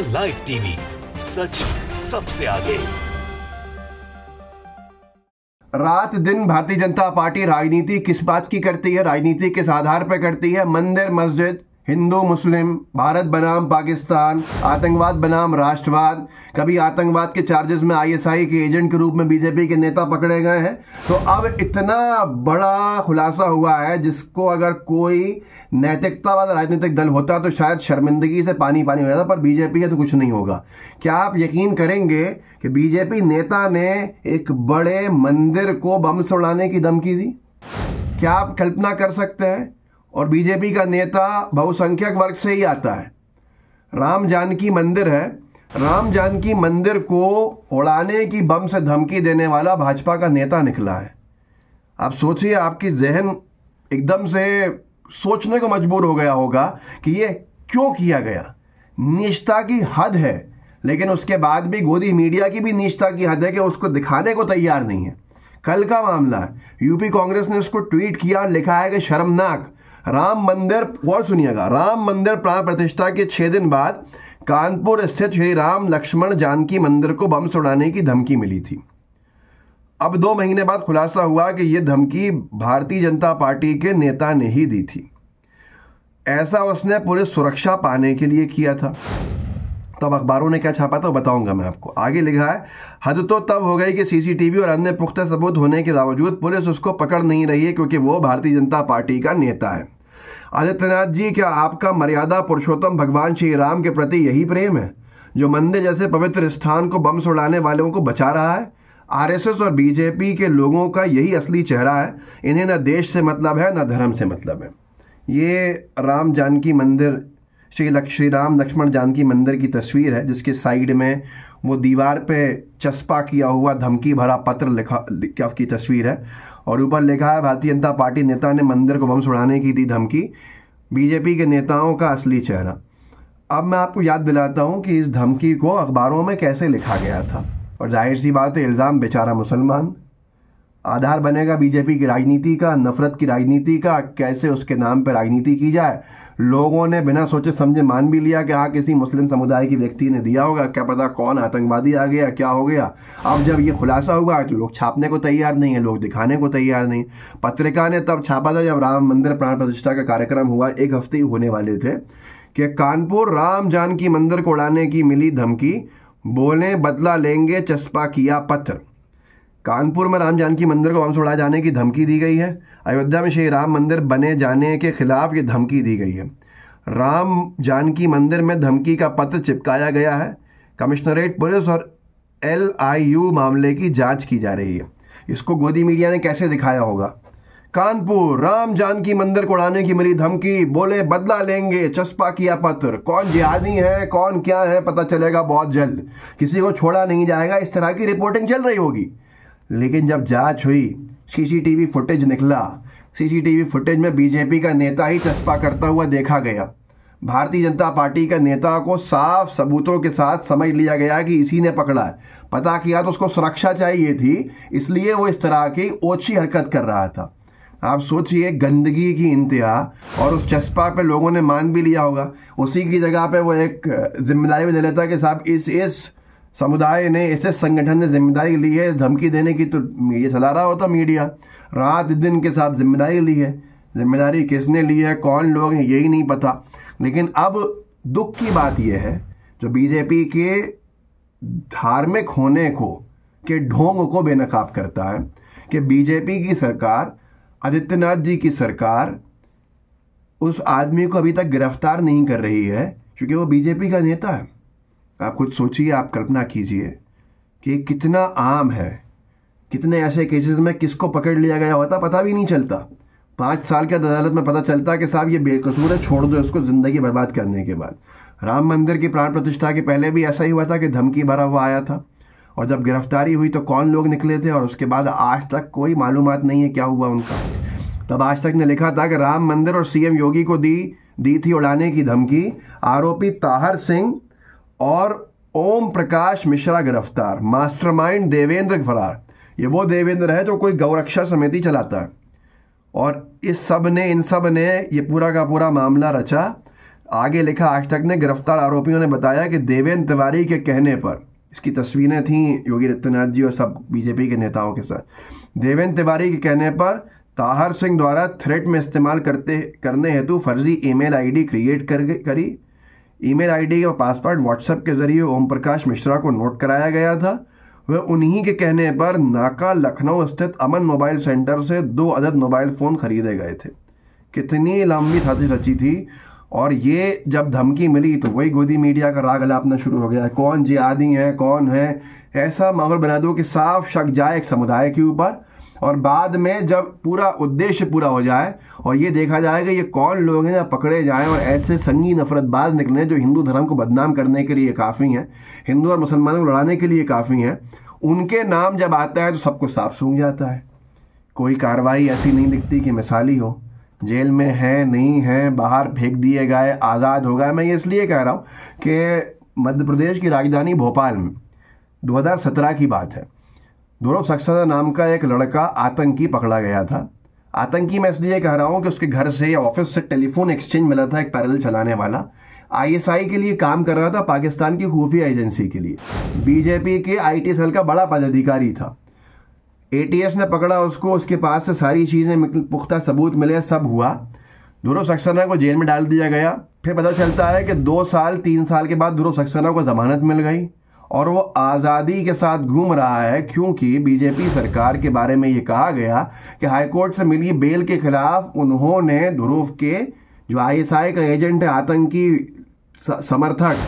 the live TV सच सबसे आगे रात दिन भारतीय जनता पार्टी राजनीति किस बात की करती है राजनीति किस आधार पर करती है मंदिर मस्जिद हिंदू मुस्लिम भारत बनाम पाकिस्तान आतंकवाद बनाम राष्ट्रवाद कभी आतंकवाद के चार्जेस में आईएसआई के एजेंट के रूप में बीजेपी के नेता पकड़े गए हैं तो अब इतना बड़ा खुलासा हुआ है जिसको अगर कोई नैतिकता वाला राजनीतिक दल होता तो शायद शर्मिंदगी से पानी पानी हो जाता पर बीजेपी है तो कुछ नहीं होगा क्या आप यकीन करेंगे कि बीजेपी नेता ने एक बड़े मंदिर को बम से उड़ाने की धमकी दी क्या आप कल्पना कर सकते हैं और बीजेपी का नेता बहुसंख्यक वर्ग से ही आता है राम जानकी मंदिर है राम जानकी मंदिर को उड़ाने की बम से धमकी देने वाला भाजपा का नेता निकला है आप सोचिए आपकी जहन एकदम से सोचने को मजबूर हो गया होगा कि ये क्यों किया गया निष्ठा की हद है लेकिन उसके बाद भी गोदी मीडिया की भी निष्ठा की हद है कि उसको दिखाने को तैयार नहीं है कल का मामला है यूपी कांग्रेस ने उसको ट्वीट किया और लिखा है कि शर्मनाक राम मंदिर और सुनिएगा राम मंदिर प्राण प्रतिष्ठा के छह दिन बाद कानपुर स्थित श्री राम लक्ष्मण जानकी मंदिर को बम से उड़ाने की धमकी मिली थी अब दो महीने बाद खुलासा हुआ कि यह धमकी भारतीय जनता पार्टी के नेता ने ही दी थी ऐसा उसने पूरे सुरक्षा पाने के लिए किया था तब अखबारों ने क्या छापा था बताऊंगा मैं आपको आगे लिखा है हद तो तब हो गई कि सीसीटीवी और अन्य पुख्ता सबूत होने के बावजूद पुलिस उसको पकड़ नहीं रही है क्योंकि वो भारतीय जनता पार्टी का नेता है आदित्यनाथ जी क्या आपका मर्यादा पुरुषोत्तम भगवान श्री राम के प्रति यही प्रेम है जो मंदिर जैसे पवित्र स्थान को बम सुड़ाने उड़ाने वालों को बचा रहा है आरएसएस और बीजेपी के लोगों का यही असली चेहरा है इन्हें न देश से मतलब है न धर्म से मतलब है ये राम जानकी मंदिर श्री लक्ष श्री राम लक्ष्मण जानकी मंदिर की तस्वीर है जिसके साइड में वो दीवार पे चस्पा किया हुआ धमकी भरा पत्र लिखा की तस्वीर है और ऊपर लिखा है भारतीय जनता पार्टी नेता ने मंदिर को बम सुड़ाने की दी धमकी बीजेपी के नेताओं का असली चेहरा अब मैं आपको याद दिलाता हूँ कि इस धमकी को अखबारों में कैसे लिखा गया था और जाहिर सी बात है इल्ज़ाम बेचारा मुसलमान आधार बनेगा बीजेपी की राजनीति का नफरत की राजनीति का कैसे उसके नाम पर राजनीति की जाए लोगों ने बिना सोचे समझे मान भी लिया कि हाँ किसी मुस्लिम समुदाय की व्यक्ति ने दिया होगा क्या पता कौन आतंकवादी आ गया क्या हो गया अब जब ये खुलासा हुआ तो लोग छापने को तैयार नहीं है लोग दिखाने को तैयार नहीं पत्रिका ने तब छापा था जब राम मंदिर प्राण प्रतिष्ठा का कार्यक्रम हुआ एक हफ्ते ही होने वाले थे कि कानपुर राम जानकी मंदिर को उड़ाने की मिली धमकी बोले बदला लेंगे चस्पा किया पत्र कानपुर में राम जानकी मंदिर को वहां से उड़ाए जाने की धमकी दी गई है अयोध्या में श्री राम मंदिर बने जाने के खिलाफ ये धमकी दी गई है राम जानकी मंदिर में धमकी का पत्र चिपकाया गया है कमिश्नरेट पुलिस और एल आई यू मामले की जांच की जा रही है इसको गोदी मीडिया ने कैसे दिखाया होगा कानपुर राम जानकी मंदिर को उड़ाने की मिली धमकी बोले बदला लेंगे चस्पा किया पत्र कौन जिहादी है कौन क्या है पता चलेगा बहुत जल्द किसी को छोड़ा नहीं जाएगा इस तरह की रिपोर्टिंग चल रही होगी लेकिन जब जांच हुई सीसीटीवी फुटेज निकला सीसीटीवी फुटेज में बीजेपी का नेता ही चस्पा करता हुआ देखा गया भारतीय जनता पार्टी के नेता को साफ सबूतों के साथ समझ लिया गया कि इसी ने पकड़ा है पता किया तो उसको सुरक्षा चाहिए थी इसलिए वो इस तरह की ओछी हरकत कर रहा था आप सोचिए गंदगी की इंतहा और उस चस्पा पे लोगों ने मान भी लिया होगा उसी की जगह पे वो एक जिम्मेदारी भी ले लेता कि साहब इस इस समुदाय ने ऐसे संगठन ने जिम्मेदारी ली है धमकी देने की तो ये चला रहा होता मीडिया रात दिन के साथ जिम्मेदारी ली है जिम्मेदारी किसने ली है कौन लोग हैं यही नहीं पता लेकिन अब दुख की बात यह है जो बीजेपी के धार्मिक होने को के ढोंग को बेनकाब करता है कि बीजेपी की सरकार आदित्यनाथ जी की सरकार उस आदमी को अभी तक गिरफ्तार नहीं कर रही है क्योंकि वो बीजेपी का नेता है आप खुद सोचिए आप कल्पना कीजिए कि कितना आम है कितने ऐसे केसेस में किसको पकड़ लिया गया होता पता भी नहीं चलता पाँच साल के अदालत में पता चलता कि साहब ये बेकसूर है छोड़ दो इसको ज़िंदगी बर्बाद करने के बाद राम मंदिर की प्राण प्रतिष्ठा के पहले भी ऐसा ही हुआ था कि धमकी भरा हुआ आया था और जब गिरफ्तारी हुई तो कौन लोग निकले थे और उसके बाद आज तक कोई मालूम नहीं है क्या हुआ उनका तब आज तक ने लिखा था कि राम मंदिर और सीएम योगी को दी दी थी उड़ाने की धमकी आरोपी ताहर सिंह और ओम प्रकाश मिश्रा गिरफ्तार मास्टरमाइंड देवेंद्र फरार ये वो देवेंद्र है जो कोई गौरक्षा समिति चलाता है और इस सब ने इन सब ने ये पूरा का पूरा मामला रचा आगे लिखा आज तक ने गिरफ्तार आरोपियों ने बताया कि देवेंद्र तिवारी के कहने पर इसकी तस्वीरें थीं योगी आदित्यनाथ जी और सब बीजेपी के नेताओं के साथ देवेंद्र तिवारी के कहने पर ताहर सिंह द्वारा थ्रेट में इस्तेमाल करते करने हेतु फर्जी ईमेल आईडी क्रिएट कर करी ईमेल आईडी और पासवर्ड व्हाट्सएप के जरिए ओम प्रकाश मिश्रा को नोट कराया गया था वह उन्हीं के कहने पर नाका लखनऊ स्थित अमन मोबाइल सेंटर से दो अदद मोबाइल फ़ोन खरीदे गए थे कितनी लंबी साजिश रची थी और ये जब धमकी मिली तो वही गोदी मीडिया का राग लापना शुरू हो गया कौन जी आदि है कौन है ऐसा माहौल बना दो कि साफ शक जाए एक समुदाय के ऊपर और बाद में जब पूरा उद्देश्य पूरा हो जाए और ये देखा जाएगा ये कौन लोग हैं जब पकड़े जाएं और ऐसे संगी नफरतबाज निकले जो हिंदू धर्म को बदनाम करने के लिए काफ़ी हैं हिंदू और मुसलमानों को लड़ाने के लिए काफ़ी हैं उनके नाम जब आता है तो सबको साफ सूंघ जाता है कोई कार्रवाई ऐसी नहीं दिखती कि मिसाली हो जेल में है नहीं है बाहर फेंक दिए गए आज़ाद हो गए मैं ये इसलिए कह रहा हूँ कि मध्य प्रदेश की राजधानी भोपाल में 2017 की बात है गौरव सक्सेना नाम का एक लड़का आतंकी पकड़ा गया था आतंकी मैं इसलिए कह रहा हूं कि उसके घर से या ऑफिस से टेलीफोन एक्सचेंज मिला था एक पैरल चलाने वाला आईएसआई के लिए काम कर रहा था पाकिस्तान की खुफिया एजेंसी के लिए बीजेपी के आईटी सेल का बड़ा पदाधिकारी था एटीएस ने पकड़ा उसको उसके पास से सारी चीज़ें पुख्ता सबूत मिले सब हुआ ध्रुव सक्सेना को जेल में डाल दिया गया फिर पता चलता है कि दो साल तीन साल के बाद ध्रुव सक्सेना को जमानत मिल गई और वो आज़ादी के साथ घूम रहा है क्योंकि बीजेपी सरकार के बारे में ये कहा गया कि हाईकोर्ट से मिली बेल के खिलाफ उन्होंने ध्रुव के जो आईएसआई का एजेंट है आतंकी समर्थक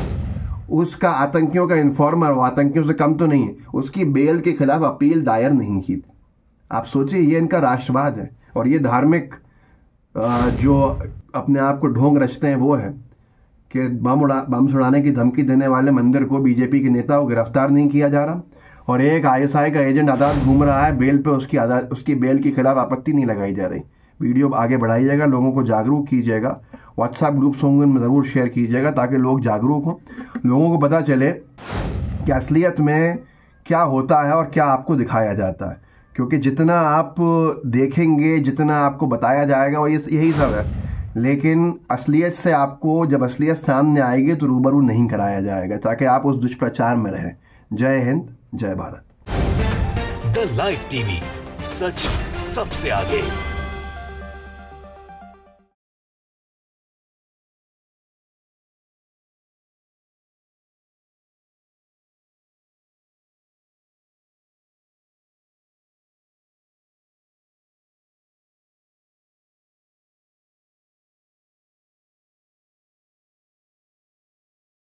उसका आतंकियों का इन्फॉर्मर वो आतंकियों से कम तो नहीं है उसकी बेल के खिलाफ अपील दायर नहीं की थी आप सोचिए ये इनका राष्ट्रवाद है और ये धार्मिक जो अपने आप को ढोंग रचते हैं वो है कि बम उड़ा बम सुड़ाने की धमकी देने वाले मंदिर को बीजेपी के नेता को गिरफ्तार नहीं किया जा रहा और एक आईएसआई का एजेंट आजाद घूम रहा है बेल पे उसकी आजाद उसकी बेल के खिलाफ आपत्ति नहीं लगाई जा रही वीडियो आगे बढ़ाइएगा लोगों को जागरूक कीजिएगा व्हाट्सएप ग्रुप्स होंगे उनमें ज़रूर शेयर कीजिएगा ताकि लोग जागरूक हों लोगों को पता चले कि असलियत में क्या होता है और क्या आपको दिखाया जाता है क्योंकि जितना आप देखेंगे जितना आपको बताया जाएगा वो यही सब है लेकिन असलियत से आपको जब असलियत सामने आएगी तो रूबरू नहीं कराया जाएगा ताकि आप उस दुष्प्रचार में रहें जय हिंद जय भारत द लाइव टीवी सच सबसे आगे